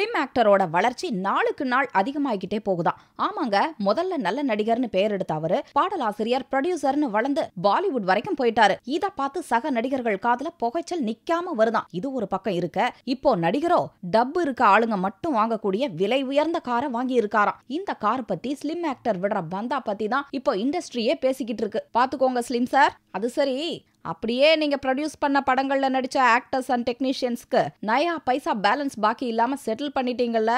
slim ஆக்டரோட வளர்ச்சி நாளுக்கு நாள் அதிகமாகிக்கிட்டே போகுதான் ஆமாங்க முதல்ல நல்ல நடிகர்னு பெயர் எடுத்த அவரு பாடலாசிரியர் ப்ரொடியூசர்னு வளர்ந்து பாலிவுட் வரைக்கும் போயிட்டாரு இத பார்த்து சக நடிகர்கள் காதல புகைச்சல் நிக்காம வருதான் இது ஒரு பக்கம் இருக்க இப்போ நடிகரோ டப் இருக்க ஆளுங்க மட்டும் வாங்கக்கூடிய விலை உயர்ந்த காரை வாங்கி இருக்காராம் இந்த கார் பத்தி ஸ்லிம் ஆக்டர் விடுற பந்தா பத்தி தான் இப்போ இண்டஸ்ட்ரியே பேசிக்கிட்டு இருக்கு பாத்துக்கோங்க ஸ்லிம் சார் அது சரி அப்படியே நீங்க ப்ரொடியூஸ் பண்ண படங்கள்ல நடிச்ச ஆக்டர்ஸ் அண்ட் டெக்னீஷியன்ஸ்க்கு நயா பைசா பேலன்ஸ் பாக்கி இல்லாம செட்டில் பண்ணிட்டீங்கல்ல